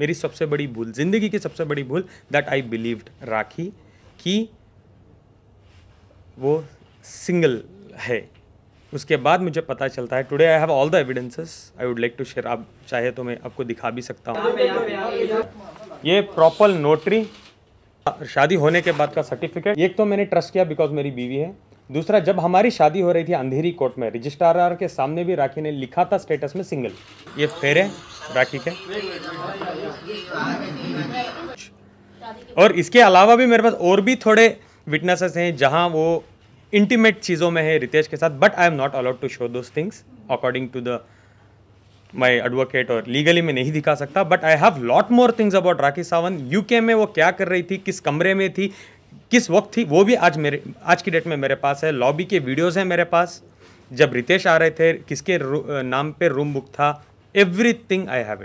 मेरी सबसे बड़ी भूल ज़िंदगी की सबसे बड़ी भूल दैट आई बिलीव्ड राखी कि वो सिंगल है उसके बाद मुझे पता चलता है today I have all the evidences I would like to share आप चाहे तो मैं आपको दिखा भी सकता हूँ ये प्रॉपर नोटरी शादी होने के बाद का सर्टिफिकेट एक तो मैंने ट्रस्ट किया बिकॉज मेरी बीवी है दूसरा जब हमारी शादी हो रही थी अंधेरी कोर्ट में रजिस्ट्रार के सामने भी राखी ने लिखा था स्टेटस में सिंगल ये फेरे राखी के और इसके अलावा भी मेरे पास और भी थोड़े विटनेसेस हैं जहां वो इंटीमेट चीज़ों में है रितेश के साथ but I am not allowed to show those things according to the my advocate और लीगली मैं नहीं दिखा सकता but I have lot more things about Rakhi Sawant UK में वो क्या कर रही थी किस कमरे में थी किस वक्त थी वो भी आज मेरे आज की डेट में मेरे पास है लॉबी के वीडियोज़ हैं मेरे पास जब रितेश आ रहे थे किसके नाम पे रूम बुक था everything I have it